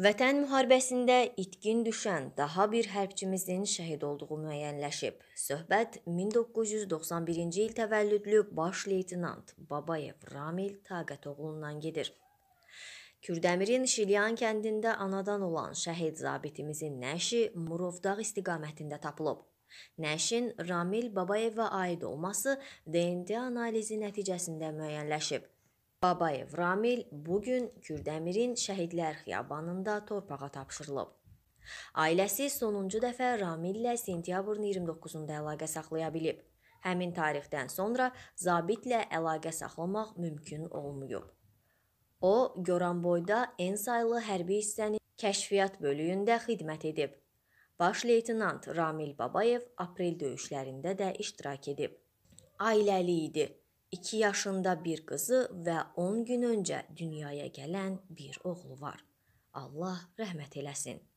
Vətən müharibəsində itkin düşən daha bir hərbçimizin şəhid olduğu müəyyənləşib. Söhbət 1991-ci il təvəllüdlü baş leytenant Babayev Ramil Taqətoğlu'ndan gedir. Kürdəmirin Şilyan kəndində anadan olan şəhid zabitimizin nəşi Murovdağ istiqamətində tapılıb. Nəşin Ramil Babayevə aid olması DNT analizi nəticəsində müəyyənləşib. Babayev Ramil bu gün Kürdəmirin Şəhidlər Xiyabanında torpağa tapşırılıb. Ailəsi sonuncu dəfə Ramillə sentyabrın 29-da əlaqə saxlaya bilib. Həmin tarixdən sonra zabitlə əlaqə saxlamaq mümkün olmayıb. O, Goranboyda en saylı hərbi hissənin kəşfiyyat bölüyündə xidmət edib. Baş leytenant Ramil Babayev aprel döyüşlərində də iştirak edib. Ailəli idi. 2 yaşında bir qızı və 10 gün öncə dünyaya gələn bir oğlu var. Allah rəhmət eləsin.